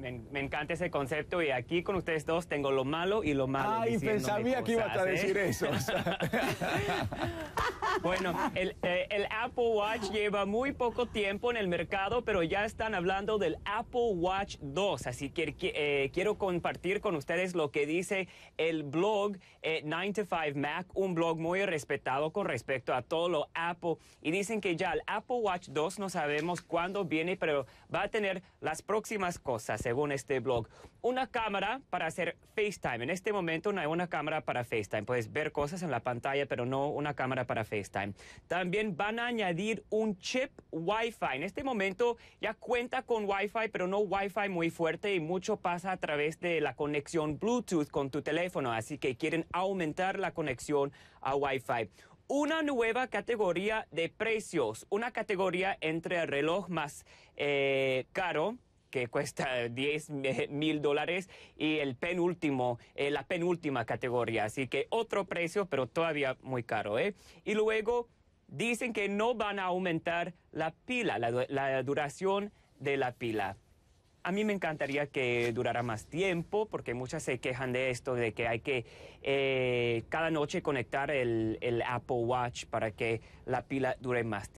me, encanta ese concepto y aquí con ustedes dos tengo lo malo y lo malo. Ay, pensaba que ibas a ¿eh? decir eso. Bueno, eh, el, Apple Watch lleva muy poco tiempo en el mercado, pero ya están hablando del Apple Watch 2. Así que eh, quiero compartir con ustedes lo que dice el blog 9 eh, to 5 Mac, un blog muy respetado con respecto a todo lo Apple. Y dicen que ya el Apple Watch 2 no sabemos cuándo viene, pero va a tener las próximas cosas, según este blog. Una cámara para hacer FaceTime. En este momento no hay una cámara para FaceTime. Puedes ver cosas en la pantalla, pero no una cámara para FaceTime. También van a añadir un chip Wi-Fi. En este momento ya cuenta con Wi-Fi, pero no Wi-Fi muy fuerte y mucho pasa a través de la conexión Bluetooth con tu teléfono, así que quieren aumentar la conexión a Wi-Fi una nueva categoría de precios, una categoría entre reloj más eh, caro que cuesta 10 mil dólares y el penúltimo, eh, la penúltima categoría. Así que otro precio, pero todavía muy caro. ¿eh? Y luego dicen que no van a aumentar la pila, la, duración de la pila. A mí me encantaría que durara más tiempo, porque muchas se quejan de esto, de que hay que eh, cada noche conectar el, el Apple Watch para que la pila dure más tiempo.